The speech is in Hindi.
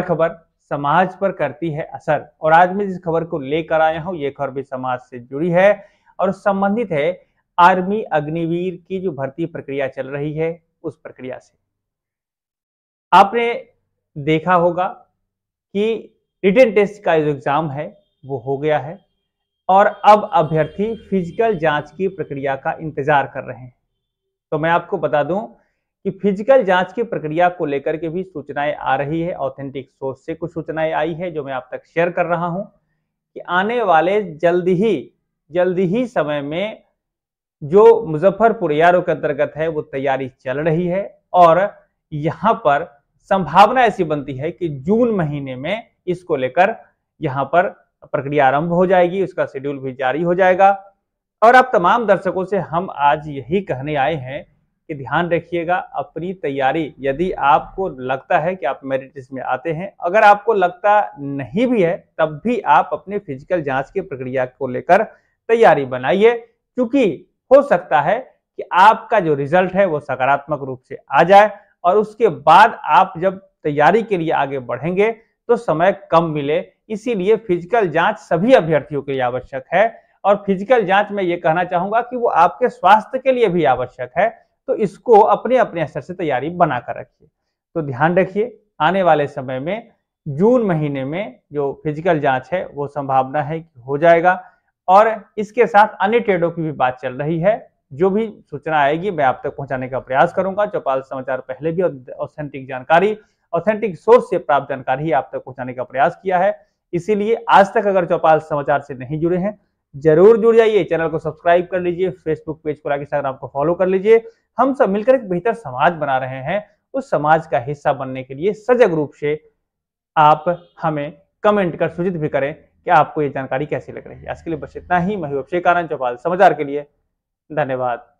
खबर समाज पर करती है असर और आज मैं जिस खबर को लेकर आया हूं ये खबर भी समाज से जुड़ी है और संबंधित है आर्मी अग्निवीर की जो भर्ती प्रक्रिया चल रही है उस प्रक्रिया से आपने देखा होगा कि रिटर्न टेस्ट का जो एग्जाम है वो हो गया है और अब अभ्यर्थी फिजिकल जांच की प्रक्रिया का इंतजार कर रहे हैं तो मैं आपको बता दूं कि फिजिकल जांच की प्रक्रिया को लेकर के भी सूचनाएं आ रही है ऑथेंटिक सोर्स से कुछ सूचनाएं आई है जो मैं आप तक शेयर कर रहा हूं कि आने वाले जल्द ही जल्द ही समय में जो मुजफ्फरपुर एआरओ के अंतर्गत है वो तैयारी चल रही है और यहाँ पर संभावना ऐसी बनती है कि जून महीने में इसको लेकर यहाँ पर प्रक्रिया आरंभ हो जाएगी उसका शेड्यूल भी जारी हो जाएगा और आप तमाम दर्शकों से हम आज यही कहने आए हैं कि ध्यान रखिएगा अपनी तैयारी यदि आपको लगता है कि आप मेरिट लिस्ट में आते हैं अगर आपको लगता नहीं भी है तब भी आप अपने फिजिकल जांच की प्रक्रिया को लेकर तैयारी बनाइए क्योंकि हो सकता है कि आपका जो रिजल्ट है वो सकारात्मक रूप से आ जाए और उसके बाद आप जब तैयारी के लिए आगे बढ़ेंगे तो समय कम मिले इसीलिए फिजिकल जांच सभी अभ्यर्थियों के लिए आवश्यक है और फिजिकल जांच में ये कहना चाहूंगा कि वो आपके स्वास्थ्य के लिए भी आवश्यक है तो इसको अपने अपने स्तर से तैयारी बनाकर रखिए तो ध्यान रखिए आने वाले समय में जून महीने में जो फिजिकल जांच है वो संभावना है कि हो जाएगा और इसके साथ अन्य ट्रेडों की भी बात चल रही है जो भी सूचना आएगी मैं आप तक पहुंचाने का प्रयास करूंगा चौपाल समाचार पहले भी ऑथेंटिक जानकारी ऑथेंटिक सोर्स से प्राप्त जानकारी ही आप तक पहुंचाने का प्रयास किया है इसीलिए आज तक अगर चौपाल समाचार से नहीं जुड़े हैं जरूर जुड़ जाइए चैनल को सब्सक्राइब कर लीजिए फेसबुक पेज को लाइक इंस्टाग्राम को फॉलो कर लीजिए हम सब मिलकर एक बेहतर समाज बना रहे हैं उस समाज का हिस्सा बनने के लिए सजग रूप से आप हमें कमेंट कर सूचित भी करें कि आपको ये जानकारी कैसी लग रही है आज के लिए बस इतना ही मैं अभिषेक आनंद चौपाल समाचार के लिए धन्यवाद